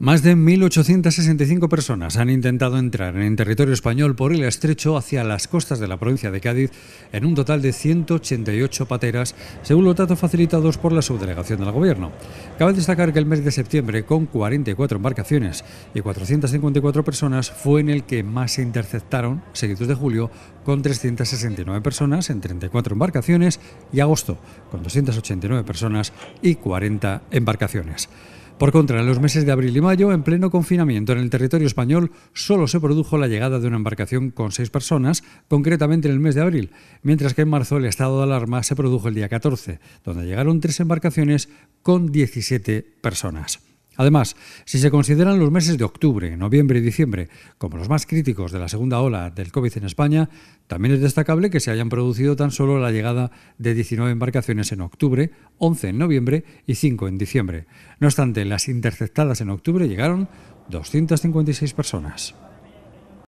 Más de 1.865 personas han intentado entrar en territorio español por el estrecho hacia las costas de la provincia de Cádiz en un total de 188 pateras, según los datos facilitados por la subdelegación del Gobierno. Cabe destacar que el mes de septiembre, con 44 embarcaciones y 454 personas, fue en el que más se interceptaron, seguidos de julio, con 369 personas en 34 embarcaciones y agosto, con 289 personas y 40 embarcaciones. Por contra, en los meses de abril y mayo, en pleno confinamiento en el territorio español, solo se produjo la llegada de una embarcación con seis personas, concretamente en el mes de abril, mientras que en marzo el estado de alarma se produjo el día 14, donde llegaron tres embarcaciones con 17 personas. Además, si se consideran los meses de octubre, noviembre y diciembre como los más críticos de la segunda ola del COVID en España, también es destacable que se hayan producido tan solo la llegada de 19 embarcaciones en octubre, 11 en noviembre y 5 en diciembre. No obstante, las interceptadas en octubre llegaron 256 personas.